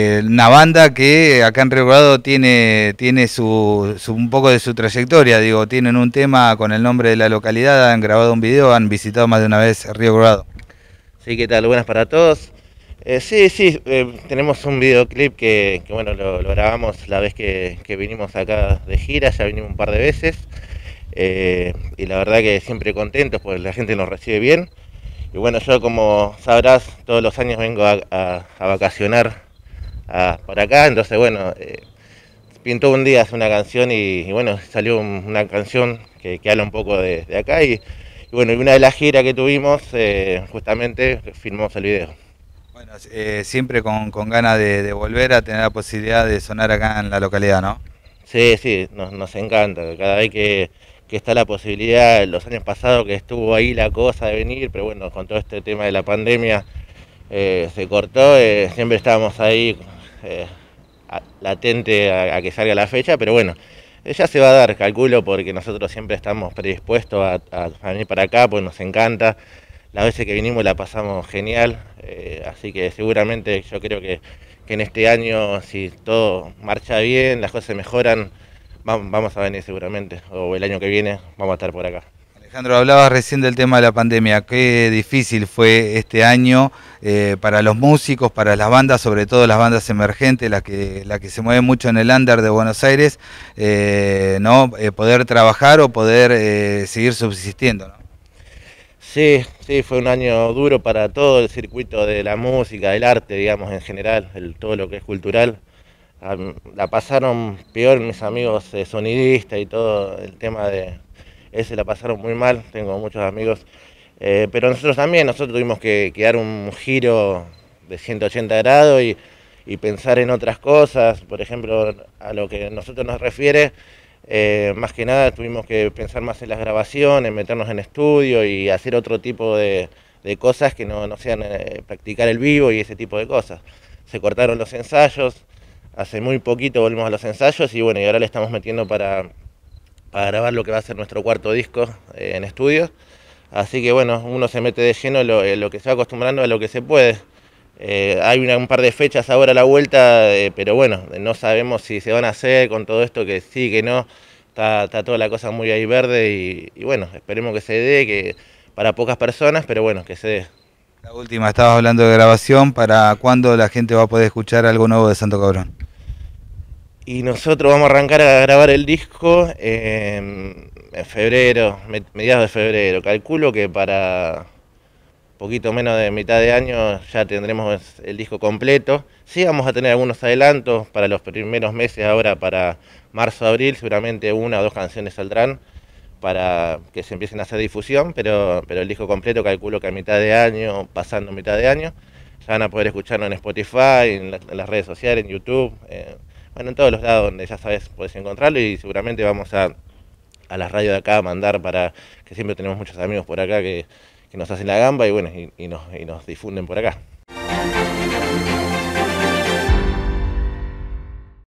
Una banda que acá en Río Grado tiene, tiene un poco de su trayectoria, digo, tienen un tema con el nombre de la localidad, han grabado un video, han visitado más de una vez Río Grado Sí, ¿qué tal? Buenas para todos. Eh, sí, sí, eh, tenemos un videoclip que, bueno, lo, grabamos la vez que, vinimos acá de gira, ya vinimos un par de veces, eh, y la verdad que siempre contentos porque la gente nos recibe bien. Y bueno, yo como sabrás, todos los años vengo a vacacionar por acá. Entonces, bueno, eh, pintó un día hace una canción y, bueno, salió una canción que, habla un poco de, acá. Y, bueno, y una de las giras que tuvimos, eh, justamente filmamos el video. Bueno, eh, siempre con, ganas de, volver a tener la posibilidad de sonar acá en la localidad, ¿no? Sí, sí, nos, encanta. Cada vez que, está la posibilidad, los años pasados que estuvo ahí la cosa de venir, pero bueno, con todo este tema de la pandemia se cortó, siempre estábamos ahí eh, latente a, que salga la fecha, pero bueno, ella eh, se va a dar, calculo, porque nosotros siempre estamos predispuestos a, venir para acá, pues nos encanta. Las veces que vinimos la pasamos genial, eh, así que seguramente yo creo que, en este año, si todo marcha bien, las cosas mejoran, vamos a venir seguramente, o el año que viene vamos a estar por acá. Alejandro, hablabas recién del tema de la pandemia. Qué difícil fue este año eh, para los músicos, para las bandas, sobre todo las bandas emergentes, las que, la que se mueven mucho en el under de Buenos Aires, eh, ¿no? Eh, poder trabajar o poder seguir subsistiendo. Sí, sí, fue un año duro para todo el circuito de la música, del arte, digamos, en general, todo lo que es cultural. La pasaron peor mis amigos sonidistas y todo el tema de ese la pasaron muy mal, tengo muchos amigos. Eh, pero nosotros también, nosotros tuvimos que, quedar dar un giro de 180 grados y, pensar en otras cosas. Por ejemplo, a lo que nosotros nos refiere, eh, más que nada tuvimos que pensar más en las grabaciones, meternos en estudio y hacer otro tipo de, cosas que no, sean eh, practicar el vivo y ese tipo de cosas. Se cortaron los ensayos, hace muy poquito volvimos a los ensayos y bueno, y ahora le estamos metiendo para para grabar lo que va a ser nuestro cuarto disco eh, en estudio. Así que bueno, uno se mete de lleno lo, eh, que se va acostumbrando a lo que se puede. Eh, hay un par de fechas ahora a la vuelta, pero bueno, no sabemos si se van a hacer con todo esto, que sí, que no. Está, toda la cosa muy ahí verde y, y, bueno, esperemos que se dé, que para pocas personas, pero bueno, que se dé. La última, estabas hablando de grabación, ¿para cuándo la gente va a poder escuchar algo nuevo de Santo Cabrón? Y nosotros vamos a arrancar a grabar el disco en febrero, mediados de febrero. Calculo que para poquito menos de mitad de año ya tendremos el disco completo. Sí, vamos a tener algunos adelantos para los primeros meses ahora, para marzo, abril, seguramente una o dos canciones saldrán para que se empiecen a hacer difusión, pero, pero el disco completo calculo que a mitad de año, pasando mitad de año, ya van a poder escucharlo en Spotify, en, las redes sociales, en YouTube. Eh, bueno, en todos los lados donde ya sabes, puedes encontrarlo y seguramente vamos a, a las radios de acá a mandar para que siempre tenemos muchos amigos por acá que, nos hacen la gamba y bueno, nos, y nos difunden por acá.